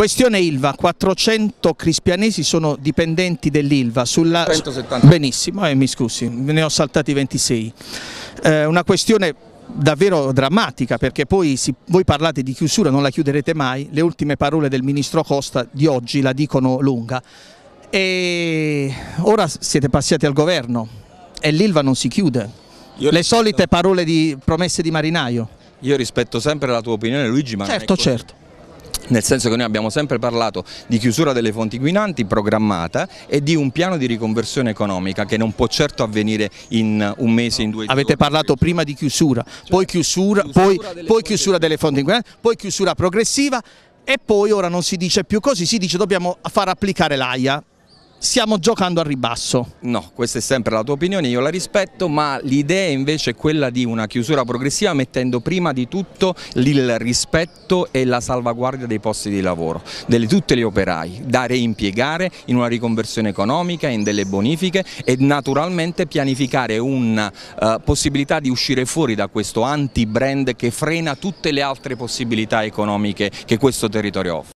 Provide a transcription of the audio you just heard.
Questione Ilva, 400 crispianesi sono dipendenti dell'Ilva. Sulla... 170. Benissimo, eh, mi scusi, ne ho saltati 26. Eh, una questione davvero drammatica perché poi si, voi parlate di chiusura, non la chiuderete mai, le ultime parole del ministro Costa di oggi la dicono lunga e ora siete passati al governo e l'Ilva non si chiude, Io le solite parole di promesse di marinaio. Io rispetto sempre la tua opinione Luigi, ma certo, certo nel senso che noi abbiamo sempre parlato di chiusura delle fonti inquinanti programmata e di un piano di riconversione economica che non può certo avvenire in un mese, in due giorni. Avete parlato prima di chiusura, cioè, poi chiusura, chiusura poi, delle, poi chiusura delle fonti inquinanti, poi chiusura progressiva e poi ora non si dice più così, si dice dobbiamo far applicare l'AIA, stiamo giocando al ribasso. No, questa è sempre la tua opinione, io la rispetto, ma l'idea invece è quella di una chiusura progressiva mettendo prima di tutto il rispetto e la salvaguardia dei posti di lavoro, di tutti gli operai, da reimpiegare in una riconversione economica, in delle bonifiche e naturalmente pianificare una uh, eh, possibilità di uscire fuori da questo anti-brand che frena tutte le altre possibilità economiche che questo territorio offre.